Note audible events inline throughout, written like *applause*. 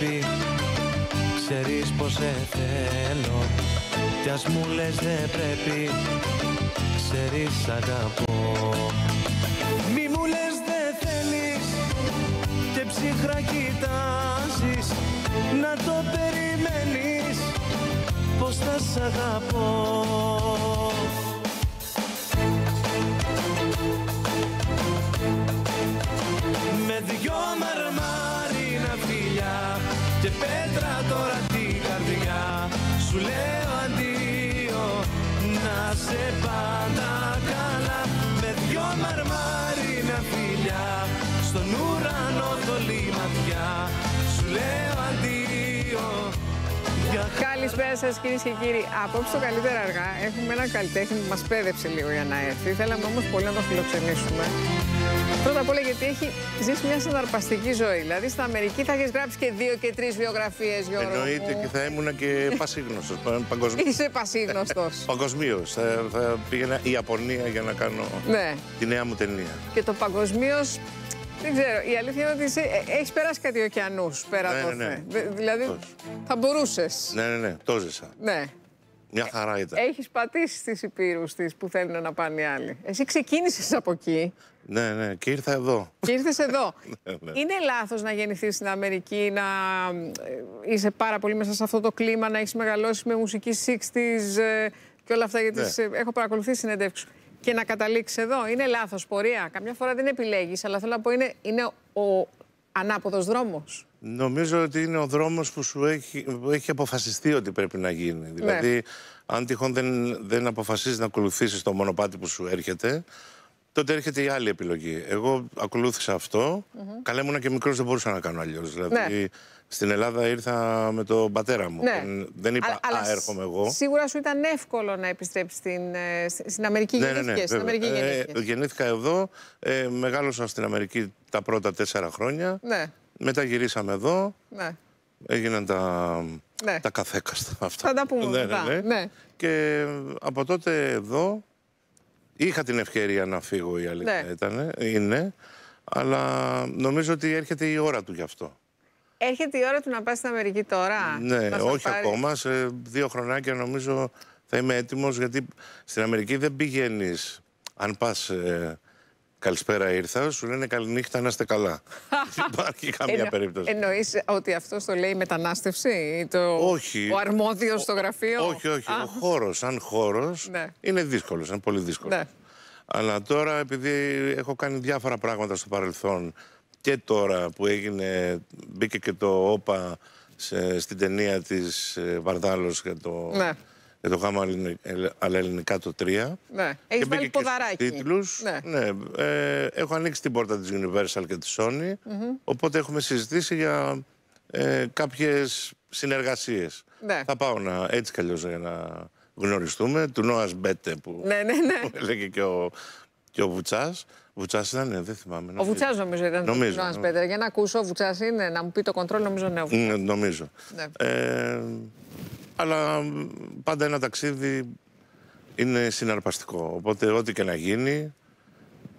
πει Ξέρεις πως σε θέλω Κι ας μου λες δεν πρέπει Ξέρεις αγαπώ Μη μου λες δεν θέλεις Και ψυχρά κοιτάζεις Να το περιμένεις Πως θα σ' αγαπώ σου λέω αντίο να σε πάω Καλησπέρα σας κυρίες και κύριοι. Απόψε το καλύτερα αργά έχουμε έναν καλλιτέχνη που μας πέδεψε λίγο για να έρθει. Θέλαμε όμως πολύ να τον φιλοξενήσουμε. Πρώτα απ' όλα γιατί έχει ζήσει μια συναρπαστική ζωή. Δηλαδή στην Αμερική θα έχεις γράψει και δύο και τρεις βιογραφίες, Γιώργο. Εννοείται μου. και θα ήμουν και πασίγνωστος. Παγκοσμίω. Είσαι πασίγνωστος. Ε, παγκοσμίως. Θα, θα πήγαινα η Ιαπωνία για να κάνω ναι. τη νέα μου ταινία. Και το παγκοσμίως δεν ξέρω. Η αλήθεια είναι ότι ε, έχεις περάσει κάτι ωκεανούς πέρα ναι, ναι, ναι. Δηλαδή θα μπορούσες. Ναι, ναι, ναι. Το ζήσα. Ναι. Μια χαρά ήταν. Έχεις πατήσει τις υπήρους της που θέλουν να πάνε οι άλλοι. Εσύ ξεκίνησες από εκεί. Ναι, ναι, και ήρθα εδώ. Και ήρθες εδώ. *laughs* Ναι, ναι. Είναι λάθος να γεννηθείς στην Αμερική, να ε, είσαι πάρα πολύ μέσα σε αυτό το κλίμα, να έχεις μεγαλώσει με μουσική ε, και όλα αυτά. Γιατί ναι. έχω παρακολουθήσει συνεντεύξεις και να καταλήξεις εδώ. Είναι λάθος πορεία. Καμιά φορά δεν επιλέγεις, αλλά θέλω να πω είναι, είναι ο ανάποδος δρόμος. Νομίζω ότι είναι ο δρόμος που σου έχει, που έχει αποφασιστεί ότι πρέπει να γίνει. Ναι. Δηλαδή, αν τυχόν δεν, δεν αποφασίζεις να ακολουθήσεις το μονοπάτι που σου έρχεται, τότε έρχεται η άλλη επιλογή. Εγώ ακολούθησα αυτό. Mm Καλά, ήμουν και μικρός, δεν μπορούσα να κάνω αλλιώς. Ναι. Δηλαδή, στην Ελλάδα ήρθα με τον πατέρα μου. Ναι. Δεν είπα αλλά, Α, έρχομαι εγώ. Σίγουρα σου ήταν εύκολο να επιστρέψεις στην, ε, στην Αμερική. Ναι, ναι, ναι στην Αμερική ε, ε, γεννήθηκα εδώ. Ε, μεγάλωσα στην Αμερική τα πρώτα τέσσερα χρόνια. Ναι. Μετά γυρίσαμε εδώ. Ναι. Έγιναν τα, ναι. τα καθέκαστα αυτά. Θα τα πούμε. Ναι, ναι, ναι. Και ε, από τότε εδώ είχα την ευκαιρία να φύγω η αλήθεια ήταν, είναι. Αλλά νομίζω ότι έρχεται η ώρα του γι' αυτό. Έρχεται η ώρα του να πας στην Αμερική τώρα. Ναι, όχι ακόμα. Σε δύο χρονάκια νομίζω θα είμαι έτοιμος, γιατί στην Αμερική δεν πηγαίνεις. Αν πας ε, καλησπέρα ήρθα, σου λένε καληνύχτα να είστε καλά. *laughs* Δεν υπάρχει καμία περίπτωση. Εννοείς ότι αυτό το λέει η μετανάστευση ή το... όχι, ο αρμόδιος στο γραφείο. Όχι, όχι. Ο χώρος, σαν χώρος, ναι. είναι δύσκολος. Είναι πολύ δύσκολος. Ναι. Αλλά τώρα, επειδή έχω κάνει διάφορα πράγματα στο παρελθόν και τώρα που έγινε, μπήκε και το όπα σε, στην ταινία της ε, Βαρδάλος για το, ναι. το ε, αλλά ελληνικά το 3. Ναι. Έχεις βάλει ποδαράκι. τίτλους. Ναι. ναι. Ε, έχω ανοίξει την πόρτα της Universal και της Sony, οπότε έχουμε συζητήσει για ε, κάποιες συνεργασίες. Ναι. Θα πάω να, έτσι καλώς για να γνωριστούμε, του Νόας Μπέτε που, ναι, που ναι, ναι. *laughs* έλεγε και ο και ο Βουτσάς. Βουτσάς ήταν, δεν θυμάμαι. Ο Βουτσάς νομίζω ήταν νομίζω, το νομίζω. Ναι. Για να ακούσω, ο Βουτσάς είναι, να μου πει το κοντρόλ, νομίζω ναι. Ο ναι, νομίζω. Ναι. Ε, αλλά πάντα ένα ταξίδι είναι συναρπαστικό. Οπότε ό,τι και να γίνει.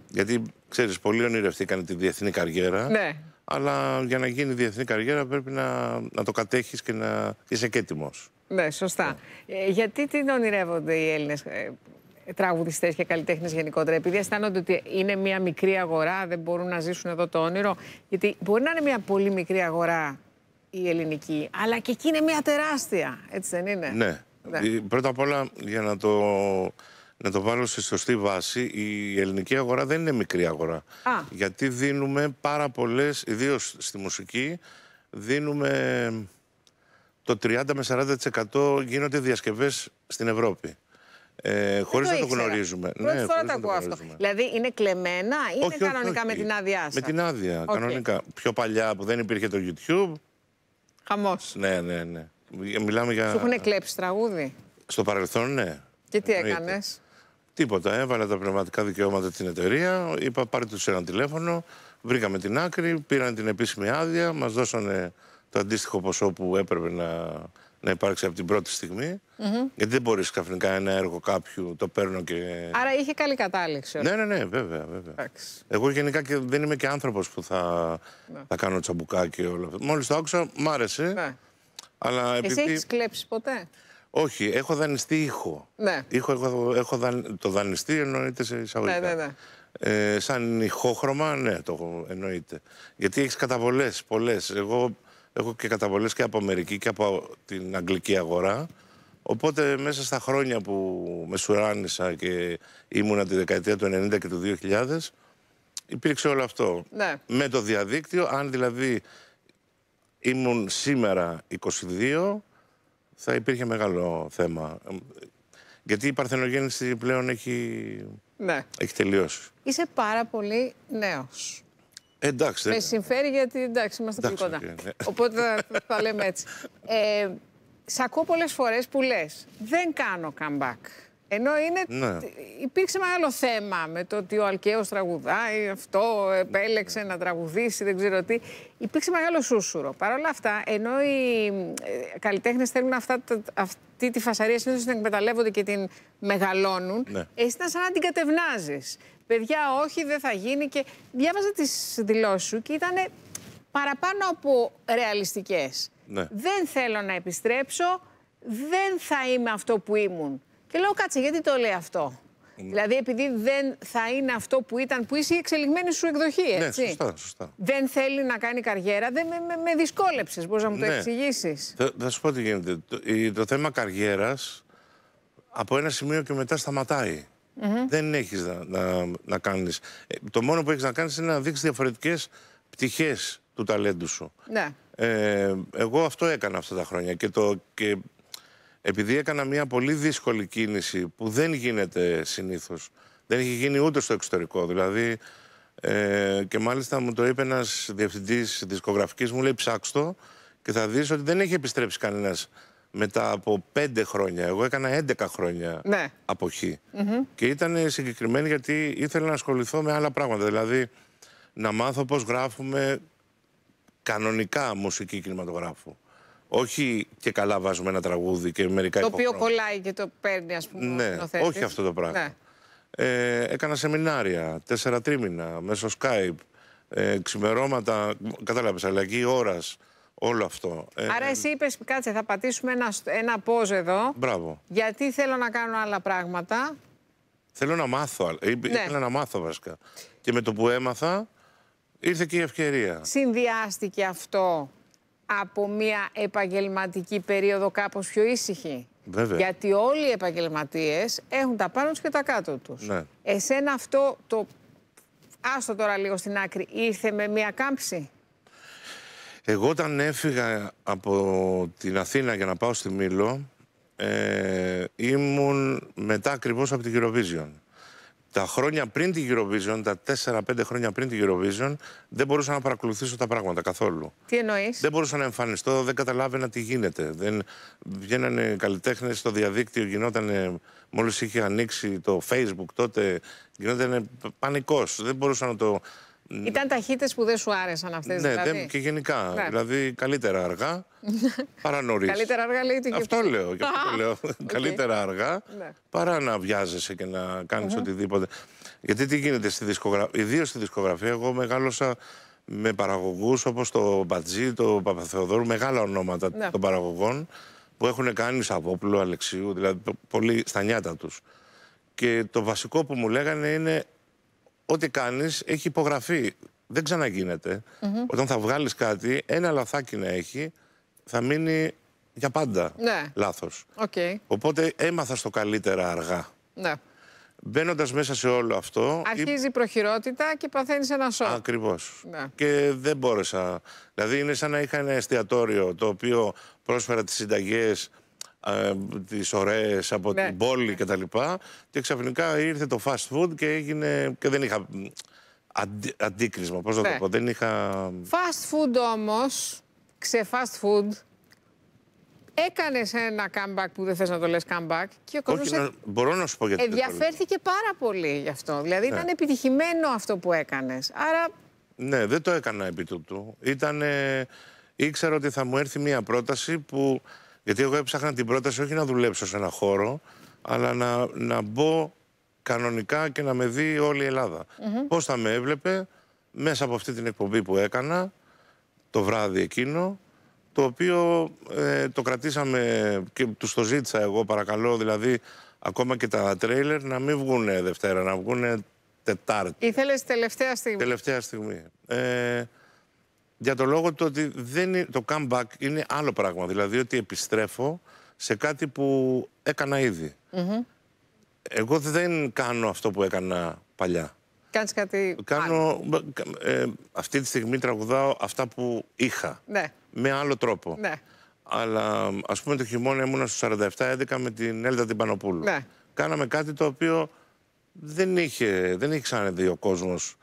Γιατί ξέρεις, πολλοί ονειρευτήκαν τη διεθνή καριέρα. Ναι. Αλλά για να γίνει διεθνή καριέρα πρέπει να, να το κατέχεις και να είσαι και έτοιμος. Ναι, σωστά. Ε, γιατί την ονειρεύονται οι Έλληνες ε, τραγουδιστές και καλλιτέχνες γενικότερα, επειδή αισθάνονται ότι είναι μια μικρή αγορά, δεν μπορούν να ζήσουν εδώ το όνειρο. Γιατί μπορεί να είναι μια πολύ μικρή αγορά η ελληνική, αλλά και εκεί είναι μια τεράστια. Έτσι δεν είναι. Ναι. ναι. Ε, πρώτα απ' όλα, για να το, να το βάλω στη σωστή βάση, η ελληνική αγορά δεν είναι μικρή αγορά. Γιατί δίνουμε πάρα πολλές, ιδίως στη μουσική, δίνουμε το 30 με 40% γίνονται διασκευές στην Ευρώπη. Ε, χωρίς να το γνωρίζουμε. Ναι, Πρώτη φορά το ακούω αυτό. Δηλαδή είναι κλεμμένα ή είναι κανονικά με την άδειά σας. Με την άδεια, κανονικά. Πιο παλιά που δεν υπήρχε το YouTube. Χαμός. Ναι, ναι, ναι. Μιλάμε για... Σου έχουν κλέψει τραγούδι. Στο παρελθόν, ναι. Και τι έκανες. Τίποτα. Έβαλα τα πνευματικά δικαιώματα στην εταιρεία. Είπα πάρε τους ένα τηλέφωνο. Βρήκαμε την άκρη. Πήραν την επίσημη άδεια. Μας δώσανε το αντίστοιχο ποσό που έπρεπε να να υπάρξει από την πρώτη στιγμή, Γιατί δεν μπορείς ξαφνικά ένα έργο κάποιου, το παίρνω και. Άρα είχε καλή κατάληξη. Ναι, ναι, ναι, βέβαια. βέβαια. Εγώ γενικά και δεν είμαι και άνθρωπος που θα, ναι. θα κάνω τσαμπουκάκι όλα αυτά. Μόλις το άκουσα, μ' άρεσε. Ναι. Αλλά επειδή... Εσύ έχεις κλέψει ποτέ. Όχι, έχω δανειστεί ήχο. Ναι. Ήχο, έχω, έχω Το δανειστεί εννοείται σε εισαγωγικά. Ναι, ναι, ναι. Ε, σαν ηχόχρωμα, ναι, το εννοείται. Γιατί έχεις καταβολές πολλές. Εγώ Έχω και καταβολές και από Αμερική και από την Αγγλική αγορά. Οπότε μέσα στα χρόνια που μεσουράνησα και ήμουνα τη δεκαετία του 90 και του 2000, υπήρξε όλο αυτό. Ναι. Με το διαδίκτυο, αν δηλαδή ήμουν σήμερα 22, θα υπήρχε μεγάλο θέμα. Γιατί η παρθενογέννηση πλέον έχει, ναι. έχει τελειώσει. Είσαι πάρα πολύ νέος. Εντάξει. Με συμφέρει γιατί εντάξει, είμαστε εντάξει, πολύ κοντά. Ναι. Οπότε θα, θα λέμε έτσι. Ε, σ' ακούω πολλές φορές που λες: Δεν κάνω comeback. Ενώ είναι, ναι. υπήρξε ένα άλλο θέμα με το ότι ο Αλκαίος τραγουδάει, αυτό επέλεξε να τραγουδήσει, δεν ξέρω τι. Υπήρξε μεγάλο σούσουρο. Παρ' όλα αυτά, ενώ οι ε, καλλιτέχνες θέλουν αυτά, αυτή τη φασαρία συνήθως την εκμεταλλεύονται και την μεγαλώνουν, ναι. εσύ ήταν σαν να την κατευνάζεις παιδιά, όχι, δεν θα γίνει. Και διάβαζα τις δηλώσεις σου και ήταν παραπάνω από ρεαλιστικές. Ναι. Δεν θέλω να επιστρέψω, δεν θα είμαι αυτό που ήμουν. Και λέω, κάτσε, γιατί το λέει αυτό. Ναι. Δηλαδή, επειδή δεν θα είναι αυτό που ήταν, που είσαι η εξελιγμένη σου εκδοχή, ναι, έτσι. Ναι, σωστά, σωστά. Δεν θέλει να κάνει καριέρα. Δεν, με, με, με δυσκόλεψες. Μπορείς να μου ναι. το εξηγήσεις. Θα σου πω τι γίνεται. Το, το θέμα καριέρας από ένα σημείο και μετά σταματάει. Mm-hmm. Δεν έχεις να, να, να κάνεις. Ε, το μόνο που έχεις να κάνεις είναι να δείξεις διαφορετικές πτυχές του ταλέντου σου. Ναι. Ε, εγώ αυτό έκανα αυτά τα χρόνια. Και, το, και επειδή έκανα μια πολύ δύσκολη κίνηση που δεν γίνεται συνήθως, δεν έχει γίνει ούτε στο εξωτερικό. Δηλαδή, ε, και μάλιστα μου το είπε ένας διευθυντής δισκογραφικής, μου λέει το και θα δεις ότι δεν έχει επιστρέψει κανένας μετά από 5 χρόνια. Εγώ έκανα 11 χρόνια ναι. αποχή. Και ήταν συγκεκριμένη γιατί ήθελα να ασχοληθώ με άλλα πράγματα. Δηλαδή να μάθω πώς γράφουμε κανονικά μουσική κινηματογράφου. Όχι και καλά βάζουμε ένα τραγούδι και μερικά Το οποίο κολλάει και το παίρνει, ας πούμε, Ναι, όχι αυτό το πράγμα. Ναι. Ε, έκανα σεμινάρια, τέσσερα τρίμηνα, μέσω Skype, ε, ξημερώματα, κατάλαβες, αλλαγή ώρας όλο αυτό. Ε, Άρα, ε, εσύ είπες, κάτσε, θα πατήσουμε ένα, ένα εδώ. Μπράβο. Γιατί θέλω να κάνω άλλα πράγματα. Θέλω να μάθω. Ε, ναι. Ήθελα να μάθω βασικά. Και με το που έμαθα, ήρθε και η ευκαιρία. Συνδυάστηκε αυτό από μια επαγγελματική περίοδο κάπως πιο ήσυχη. Βέβαια. Γιατί όλοι οι επαγγελματίες έχουν τα πάνω τους και τα κάτω τους. Ναι. Εσένα αυτό το... Άστο τώρα λίγο στην άκρη. Ήρθε με μια κάμψη. Εγώ όταν έφυγα από την Αθήνα για να πάω στη Μήλο, ε, ήμουν μετά ακριβώς από την Eurovision. Τα χρόνια πριν την Eurovision, τα 4-5 χρόνια πριν την Eurovision, δεν μπορούσα να παρακολουθήσω τα πράγματα καθόλου. Τι εννοείς. Δεν μπορούσα να εμφανιστώ, δεν καταλάβαινα τι γίνεται. Δεν... Βγαίνανε καλλιτέχνες στο διαδίκτυο, γινόταν. Μόλις είχε ανοίξει το Facebook τότε, γινόταν πανικός. Δεν μπορούσα να το ήταν ταχύτητες που δεν σου άρεσαν αυτές. Ναι, δηλαδή. Ναι, και γενικά. Δηλαδή, καλύτερα αργά *laughs* παρά νωρίς. καλύτερα αργά λέει την Αυτό λέω. Και αυτό λέω. *laughs* καλύτερα αργά ναι. παρά να βιάζεσαι και να κάνεις οτιδήποτε. Γιατί τι γίνεται στη δισκογραφία. Ιδίως στη δισκογραφία, εγώ μεγάλωσα με παραγωγούς όπως το Μπατζή, το Παπαθεοδόρου, μεγάλα ονόματα ναι. των παραγωγών που έχουν κάνει Σαββόπουλο, Αλεξίου, δηλαδή πολύ στα νιάτα τους. Και το βασικό που μου λέγανε είναι ό,τι κάνεις έχει υπογραφεί. Δεν ξαναγίνεται. Όταν θα βγάλεις κάτι, ένα λαθάκι να έχει, θα μείνει για πάντα ναι. λάθος. Okay. Οπότε έμαθα στο καλύτερα αργά. Ναι. Μπαίνοντας μέσα σε όλο αυτό. Αρχίζει η προχειρότητα και παθαίνεις ένα σοκ. Ακριβώς. Ναι. Και δεν μπόρεσα. Δηλαδή, είναι σαν να είχα ένα εστιατόριο το οποίο πρόσφερα τις συνταγές ε, τις ωραίες από ναι, την πόλη κτλ. Ναι. Και, και ξαφνικά ήρθε το fast food και έγινε. και δεν είχα αντίκρισμα. Πώς να το ναι. πω, δεν είχα. Fast food όμως, ξε fast food, έκανες ένα comeback που δεν θες να το λες comeback. Και ο κόσμος ε, μπορώ να σου πω γιατί. Ενδιαφέρθηκε πάρα πολύ γι' αυτό. Δηλαδή ήταν επιτυχημένο αυτό που έκανες. Άρα. Ναι, δεν το έκανα επί τούτου. Ήτανε... Ήξερα ότι θα μου έρθει μια πρόταση που γιατί εγώ έψαχνα την πρόταση όχι να δουλέψω σε ένα χώρο, αλλά να, να μπω κανονικά και να με δει όλη η Ελλάδα. Mm Πώς θα με έβλεπε μέσα από αυτή την εκπομπή που έκανα, το βράδυ εκείνο, το οποίο ε, το κρατήσαμε και τους το ζήτησα εγώ παρακαλώ, δηλαδή ακόμα και τα τρέιλερ να μην βγουν Δευτέρα, να βγουν Τετάρτη. Ήθελες τελευταία στιγμή. Τελευταία στιγμή. Ε, για το λόγο του ότι δεν το comeback είναι άλλο πράγμα. Δηλαδή ότι επιστρέφω σε κάτι που έκανα ήδη. Εγώ δεν κάνω αυτό που έκανα παλιά. Κάνεις κάτι Κάνω, ε, αυτή τη στιγμή τραγουδάω αυτά που είχα. Ναι. Με άλλο τρόπο. Ναι. Αλλά ας πούμε το χειμώνα ήμουνα στους 47-11 με την Έλτα την Ναι. Κάναμε κάτι το οποίο δεν είχε, δεν είχε ξαναδεί ο κόσμος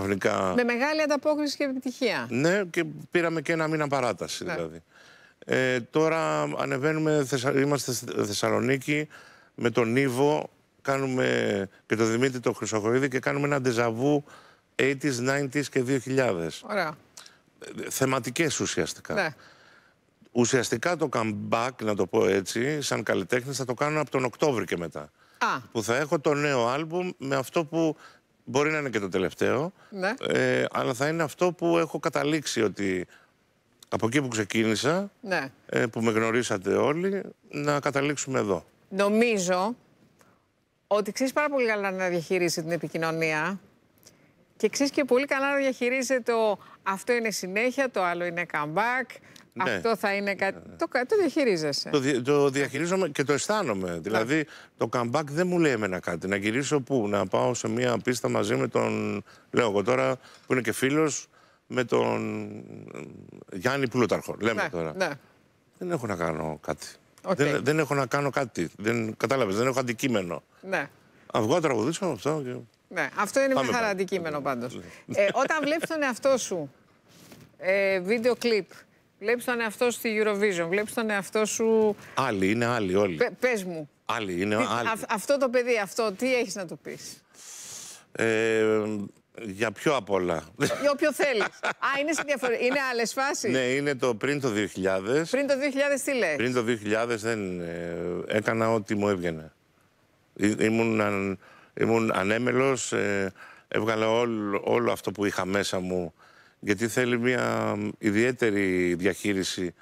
με μεγάλη ανταπόκριση και επιτυχία. Ναι, και πήραμε και ένα μήνα παράταση ναι. δηλαδή. Ε, τώρα ανεβαίνουμε, είμαστε στη Θεσσαλονίκη με τον Ήβο κάνουμε, και τον Δημήτρη το Χρυσοχοίδη και κάνουμε ένα ντεζαβού 80s, 90s και 2000. Ωραία. Ε, θεματικές ουσιαστικά. Ναι. Ουσιαστικά το comeback, να το πω έτσι, σαν καλλιτέχνης θα το κάνω από τον Οκτώβρη και μετά. Α. Που θα έχω το νέο άλμπουμ με αυτό που Μπορεί να είναι και το τελευταίο. Ναι. Ε, αλλά θα είναι αυτό που έχω καταλήξει ότι από εκεί που ξεκίνησα, ναι. ε, που με γνωρίσατε όλοι, να καταλήξουμε εδώ. Νομίζω ότι ξέρεις πάρα πολύ καλά να διαχειρίζει την επικοινωνία και ξέρεις και πολύ καλά να διαχειρίζει το αυτό είναι συνέχεια, το άλλο είναι comeback. Ναι. Αυτό θα είναι κάτι. Ναι. Το, το διαχειρίζεσαι. Το, το διαχειρίζομαι και το αισθάνομαι. Ναι. Δηλαδή, το comeback δεν μου λέει εμένα κάτι. Να γυρίσω πού, να πάω σε μια πίστα μαζί με τον. Λέω εγώ τώρα που είναι και φίλος με τον Γιάννη Πλούταρχο. Λέμε ναι, τώρα. Ναι. Δεν έχω να κάνω κάτι. Δεν, δεν έχω να κάνω κάτι. Δεν, κατάλαβες, δεν έχω αντικείμενο. Ναι. Αυγό τραγουδίσω αυτό και... Ναι, αυτό είναι μια χαρά αντικείμενο πάντως. ε, όταν βλέπεις τον εαυτό σου, ε, βίντεο κλιπ, Βλέπεις τον εαυτό σου στη Eurovision. Βλέπεις τον εαυτό σου. Άλλοι, είναι άλλοι όλοι. Πε μου. Άλλοι, είναι άλλοι. αυτό το παιδί, αυτό, τι έχεις να του πεις. Ε, για πιο απ' όλα. Για όποιο θέλεις. Α, είναι σε διαφορε... Είναι άλλες φάσεις. Ναι, είναι το πριν το 2000. Πριν το 2000 τι λέει. Πριν το 2000 δεν ε, έκανα ό,τι μου έβγαινε. ήμουν, αν, ήμουν ανέμελος, ε, έβγαλα όλο, όλο αυτό που είχα μέσα μου γιατί θέλει μια ιδιαίτερη διαχείριση.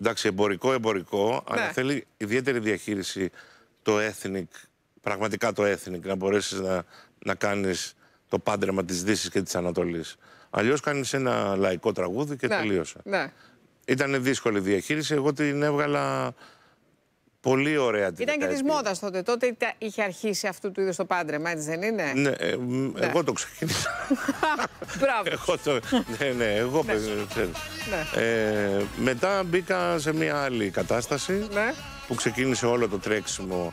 Εντάξει, εμπορικό, εμπορικό, αλλά ναι. θέλει ιδιαίτερη διαχείριση το ethnic, πραγματικά το ethnic, να μπορέσεις να, να κάνεις το πάντρεμα της Δύσης και της Ανατολής. Αλλιώς κάνεις ένα λαϊκό τραγούδι και ναι. τελείωσε. Ναι. Ήταν δύσκολη διαχείριση, εγώ την έβγαλα Πολύ ωραία Ήταν και της μόδας τότε. Τότε είχε αρχίσει αυτού του είδους το πάντρεμα, έτσι δεν είναι. Ναι, ε, ναι. εγώ το ξεκίνησα. *laughs* Μπράβο. εγώ το, ναι, ναι, εγώ ναι. ναι. Ε, μετά μπήκα σε μια άλλη κατάσταση ναι. που ξεκίνησε όλο το τρέξιμο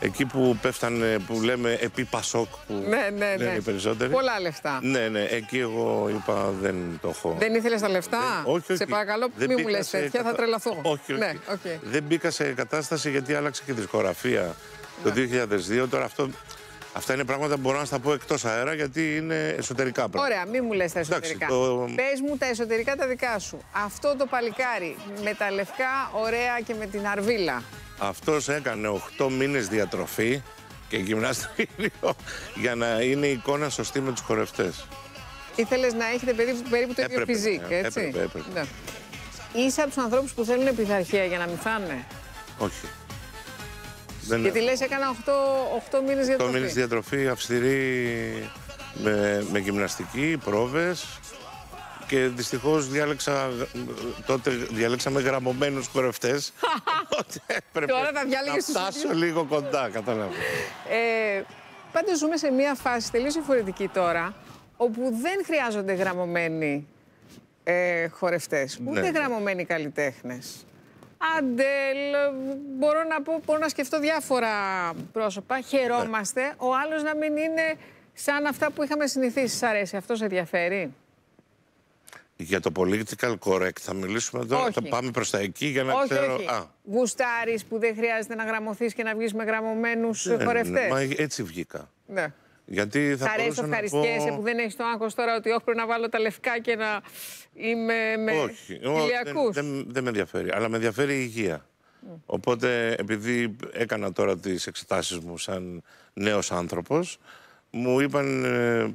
Εκεί που πέφτανε, που λέμε επί Πασόκ, που ναι, ναι, ναι, λένε οι περισσότεροι. Πολλά λεφτά. Ναι, ναι, εκεί εγώ είπα δεν το έχω. Δεν ήθελες τα λεφτά. Δεν, όχι, όχι. Σε παρακαλώ, δεν μην μου λες τέτοια, θα τρελαθώ. Όχι, όχι. Ναι, okay. Δεν μπήκα σε κατάσταση γιατί άλλαξε και δισκογραφία το 2002. Ναι. Τώρα αυτό Αυτά είναι πράγματα που μπορώ να στα πω εκτός αέρα γιατί είναι εσωτερικά πράγματα. Ωραία, μην μου λες τα εσωτερικά. Το... Πες μου τα εσωτερικά τα δικά σου. Αυτό το παλικάρι με τα λευκά, ωραία και με την αρβίλα. Αυτός έκανε 8 μήνες διατροφή και γυμναστήριο *laughs* για να είναι η εικόνα σωστή με τους χορευτές. Ήθελες να έχετε περίπου, το ίδιο φυσικό, έτσι. Έπρεπε, έπρεπε. Ναι. Είσαι από τους ανθρώπους που θέλουν πειθαρχία για να μην φάνε. Όχι. Δεν Γιατί λες έκανα 8, 8 μήνες διατροφή. 8 μήνες διατροφή αυστηρή με, με γυμναστική, πρόβες Και δυστυχώς διάλεξα. Τότε διαλέξαμε γραμμωμένους χορευτές, *laughs* Τώρα τα Να φτάσω λίγο κοντά, κατάλαβα. ε, Πάντως ζούμε σε μια φάση τελείως διαφορετική τώρα, όπου δεν χρειάζονται γραμμωμένοι ε, χορευτές, ναι. ούτε ναι. γραμμωμένοι καλλιτέχνες. Αντελ, μπορώ να, πω, μπορώ να σκεφτώ διάφορα πρόσωπα. Ναι. Χαιρόμαστε. Ο άλλος να μην είναι σαν αυτά που είχαμε συνηθίσει. Σ' αρέσει, αυτό σε ενδιαφέρει. Για το political correct θα μιλήσουμε τώρα, όχι. θα πάμε προς τα εκεί για να όχι, ξέρω... Όχι. Α. που δεν χρειάζεται να γραμμωθείς και να βγεις με γραμμωμένους ε, ναι, έτσι βγήκα. Ναι. Γιατί θα αρέσει ευχαριστιέσαι πω... που δεν έχεις το άγχος τώρα ότι όχι πρέπει να βάλω τα λευκά και να είμαι με όχι, Δεν, δεν, με ενδιαφέρει, αλλά με ενδιαφέρει η υγεία. Mm. Οπότε επειδή έκανα τώρα τις εξετάσεις μου σαν νέος άνθρωπος, μου είπαν ε,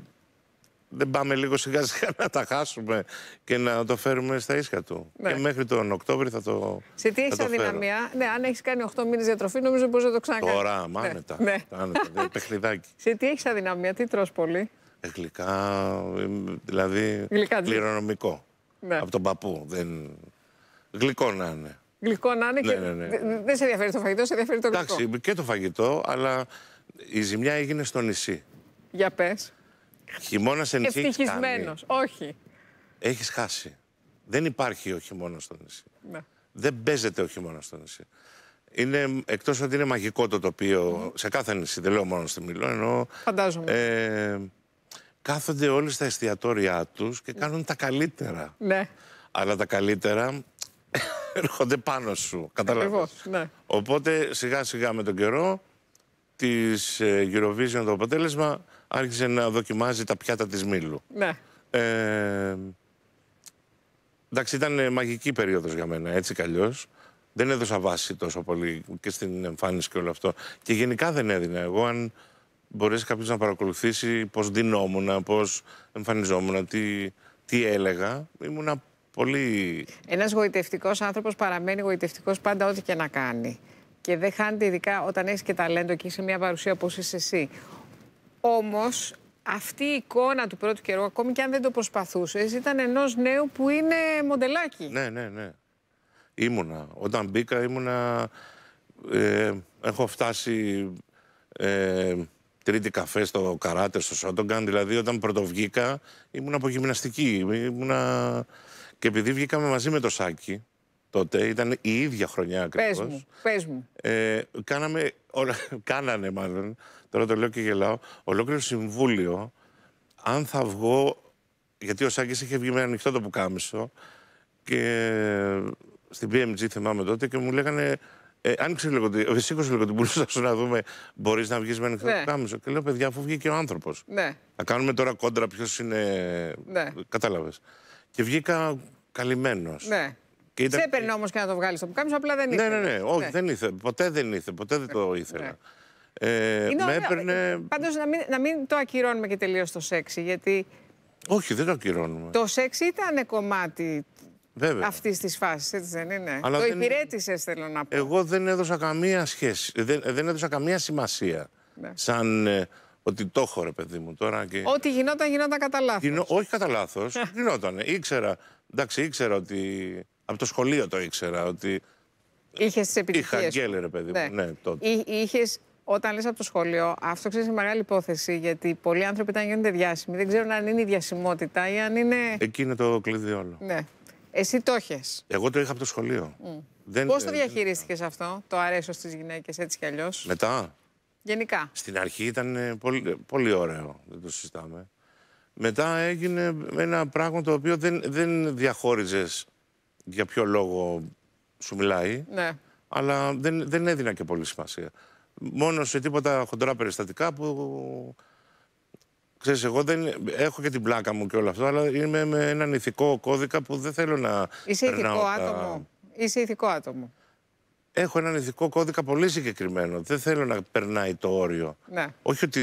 δεν πάμε λίγο σιγά σιγά να τα χάσουμε και να το φέρουμε στα ίσια του. Ναι. Και μέχρι τον Οκτώβριο θα το. Σε τι έχει αδυναμία. Ναι, αν έχεις κάνει 8 μήνε διατροφή, νομίζω πως θα το ξανακάνει. Τώρα, μάνετα. Ναι. ναι. παιχνιδάκι. *laughs* Σε τι έχεις αδυναμία, τι τρως πολύ. Ε, γλυκά, ε, δηλαδή γλυκά, κληρονομικό. Ναι. Από τον παππού. Δεν... Γλυκό να είναι. Γλυκό να είναι ναι, και ναι, ναι. δεν σε ενδιαφέρει το φαγητό, σε ενδιαφέρει το γλυκό. Εντάξει, και το φαγητό, αλλά η ζημιά έγινε στο νησί. Για πες. Χειμώνα σε νησί. Ευτυχισμένο. Όχι. Έχεις χάσει. Δεν υπάρχει ο χειμώνας στο νησί. Ναι. Δεν παίζεται ο χειμώνας στο νησί. Είναι, εκτός ότι είναι μαγικό το τοπίο, σε κάθε νησί, δεν λέω μόνο στη Μιλό, ενώ... Φαντάζομαι. Ε, κάθονται όλοι στα εστιατόρια τους και κάνουν τα καλύτερα. Ναι. Αλλά τα καλύτερα *laughs* έρχονται πάνω σου, καταλαβαίνεις. ναι. Οπότε σιγά σιγά με τον καιρό της ε, Eurovision το αποτέλεσμα άρχισε να δοκιμάζει τα πιάτα της Μήλου. Ναι. Ε, εντάξει, ήταν μαγική περίοδος για μένα, έτσι κι Δεν έδωσα βάση τόσο πολύ και στην εμφάνιση και όλο αυτό. Και γενικά δεν έδινα. Εγώ, αν μπορέσει κάποιος να παρακολουθήσει πώς δινόμουν, πώ εμφανιζόμουν, τι, τι έλεγα, ήμουνα πολύ. Ένας γοητευτικός άνθρωπος παραμένει γοητευτικός πάντα, ό,τι και να κάνει. Και δεν χάνεται, ειδικά όταν έχεις και ταλέντο και είσαι μια παρουσία όπως είσαι εσύ. Όμως αυτή η εικόνα του πρώτου καιρού, ακόμη και αν δεν το προσπαθούσες, ήταν ενός νέου που είναι μοντελάκι. Ναι, ναι, ναι. Ήμουνα. Όταν μπήκα ήμουνα... Ε, έχω φτάσει ε, τρίτη καφέ στο καράτε, στο σότογκαν. Δηλαδή, όταν πρωτοβγήκα, ήμουνα από γυμναστική. Ήμουνα... Και επειδή βγήκαμε μαζί με το Σάκη, τότε ήταν η ίδια χρονιά ακριβώ. Πε μου, πες μου. Ε, κάναμε, *laughs* κάνανε μάλλον, τώρα το λέω και γελάω, ολόκληρο συμβούλιο, αν θα βγω, γιατί ο Σάκης είχε βγει με ανοιχτό το πουκάμισο και στην BMG θυμάμαι τότε και μου λέγανε ε, άνοιξε λίγο, ε, σήκωσε λίγο την πουλούσα σου να δούμε, μπορείς να βγεις με ανοιχτό ναι. πουκάμισο. Και λέω, παιδιά, αφού βγήκε ο άνθρωπος. Ναι. Να κάνουμε τώρα κόντρα, ποιος είναι. Ναι. Κατάλαβες. Και βγήκα καλυμμένος. Ναι. Και ήταν... Σε έπαιρνε όμως και να το βγάλεις το πουκάμισο, απλά δεν ήθελε. Ναι, ναι, ναι. ναι. Όχι, ναι. δεν ήθελε. Ποτέ δεν ήθελε. Ποτέ δεν το ναι. ήθελα. Ναι. Ε, Είναι Πάντως να μην, να μην το ακυρώνουμε και τελείως το σεξ, γιατί... Όχι, δεν το ακυρώνουμε. Το σεξ ήταν κομμάτι Βέβαια. αυτής της φάσης, έτσι δεν είναι. το δεν... υπηρέτησες, θέλω να πω. Εγώ δεν έδωσα καμία σχέση, δεν, δεν έδωσα καμία σημασία. Ναι. Σαν ε, ότι το έχω ρε παιδί μου τώρα. Και... Ό,τι γινόταν, γινόταν κατά λάθος. Όχι κατά λάθος, *laughs* γινόταν. Ήξερα, εντάξει, ήξερα ότι. Από το σχολείο το ήξερα ότι. Είχες τις επιτυχίε. Είχα γκέλε, ρε παιδί μου. Ναι. ναι τότε. είχες όταν λες από το σχολείο, αυτό ξέρεις είναι μεγάλη υπόθεση. Γιατί πολλοί άνθρωποι όταν γίνονται διάσημοι δεν ξέρουν αν είναι η διασημότητα ή αν είναι. Εκεί είναι το κλειδί όλο. Ναι. Εσύ το είχε. Εγώ το είχα από το σχολείο. Mm. Δεν... Πώς το ε, διαχειρίστηκες αυτό, το αρέσω στις γυναίκες έτσι κι αλλιώς. Μετά. Γενικά. Στην αρχή ήταν ε, πολύ, πολύ ωραίο, δεν το συζητάμε. Μετά έγινε ένα πράγμα το οποίο δεν, δεν διαχώριζες για ποιο λόγο σου μιλάει. Ναι. Αλλά δεν, δεν έδινα και πολύ σημασία μόνο σε τίποτα χοντρά περιστατικά που. Ξέρεις, εγώ δεν έχω και την πλάκα μου και όλο αυτό, αλλά είμαι με έναν ηθικό κώδικα που δεν θέλω να. Είσαι ηθικό άτομο. Είσαι ηθικό άτομο. Έχω έναν ηθικό κώδικα πολύ συγκεκριμένο. Δεν θέλω να περνάει το όριο. Ναι. Όχι ότι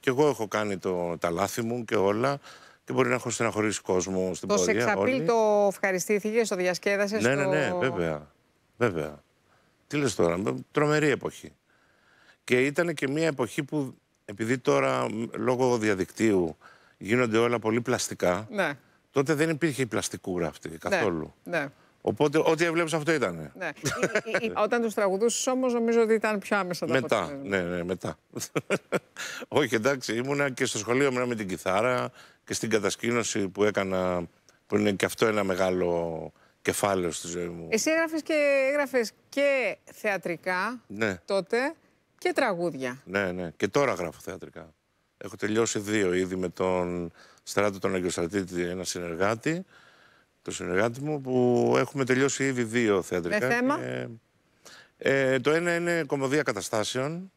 κι εγώ έχω κάνει το, τα λάθη μου και όλα και μπορεί να έχω στεναχωρήσει κόσμο στην το πορεία. Το σεξαπίλ το ευχαριστήθηκε, το διασκέδασες. Ναι, ναι, ναι, βέβαια. βέβαια. Τι λες τώρα, τρομερή εποχή. Και ήταν και μια εποχή που, επειδή τώρα λόγω διαδικτύου γίνονται όλα πολύ πλαστικά, ναι. τότε δεν υπήρχε η πλαστικούρα αυτή ναι, καθόλου. Ναι. Οπότε ό,τι έβλεπε αυτό ήταν. Ναι. όταν τους τραγουδούσε όμως, νομίζω ότι ήταν πιο άμεσα τα Μετά, ναι, ναι, μετά. *laughs* Όχι, εντάξει, ήμουνα και στο σχολείο μου με την κιθάρα και στην κατασκήνωση που έκανα, που είναι και αυτό ένα μεγάλο κεφάλαιο στη ζωή μου. Εσύ έγραφες και, και θεατρικά ναι. τότε. Και τραγούδια. Ναι, ναι. Και τώρα γράφω θεατρικά. Έχω τελειώσει δύο ήδη με τον Στράτο τον Αγκοστρατήτη, ένα συνεργάτη, το συνεργάτη μου, που έχουμε τελειώσει ήδη δύο θεατρικά. Με θέμα. ε, το ένα είναι κομμωδία καταστάσεων,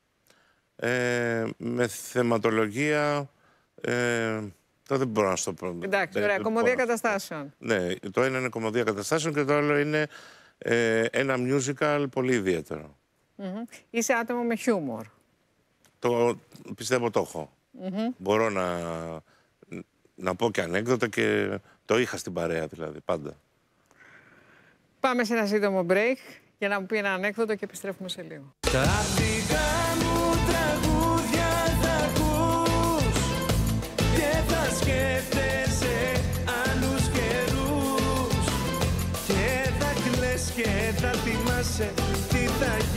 ε, με θεματολογία... Ε, Τώρα δεν μπορώ να στο πω. Εντάξει, ωραία. Κομμωδία καταστάσεων. Ναι, το ένα είναι κομμωδία καταστάσεων και το άλλο είναι ε, ένα musical πολύ ιδιαίτερο. Mm Είσαι άτομο με χιούμορ. Το πιστεύω το έχω. Μπορώ να, να πω και ανέκδοτα και το είχα στην παρέα δηλαδή πάντα. Πάμε σε ένα σύντομο break για να μου πει ένα ανέκδοτο και επιστρέφουμε σε λίγο.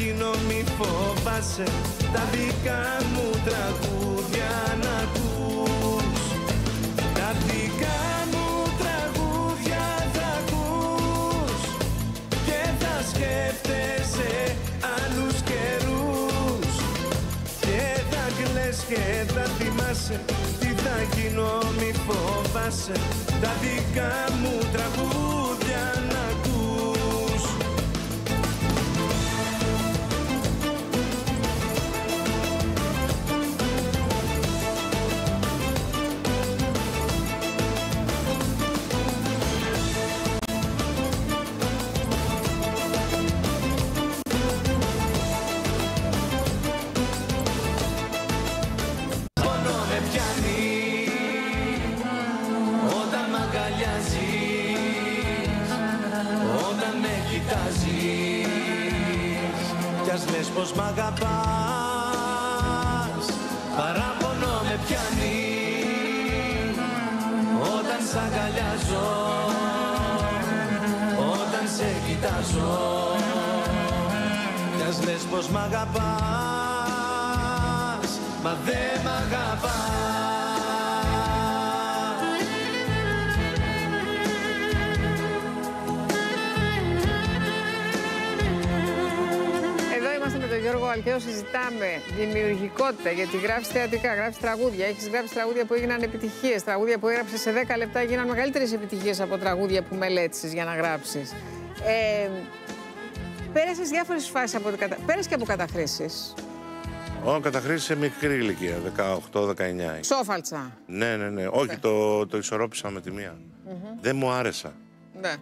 κόκκινο μη φοβάσαι Τα δικά μου τραγούδια να ακούς Τα δικά μου τραγούδια θα ακούς Και θα σκέφτεσαι άλλους καιρούς Και θα κλαις και θα θυμάσαι Τι θα γίνω μη φοβάσαι Τα δικά μου τραγούδια κοιτάζεις Κι ας λες πως μ' αγαπάς Παράπονο με πιάνει Όταν σ' αγκαλιάζω Όταν σε κοιτάζω Κι ας λες πως μ' αγαπάς Μα δεν μ' αγαπάς Αλκαίο συζητάμε δημιουργικότητα, γιατί γράφεις θεατρικά, γράφεις τραγούδια. Έχεις γράψει τραγούδια που έγιναν επιτυχίες. Τραγούδια που έγραψες σε 10 λεπτά έγιναν μεγαλύτερες επιτυχίες από τραγούδια που μελέτησες για να γράψεις. Ε, Πέρασες διάφορες φάσεις από κατα... Πέρασες και από καταχρήσεις. Ω, καταχρήσεις σε μικρή ηλικία, 18-19. Σόφαλτσα. Ναι, ναι, ναι. Όχι, το, το ισορρόπησα με τη μία. Mm Δεν μου άρεσα. Ναι.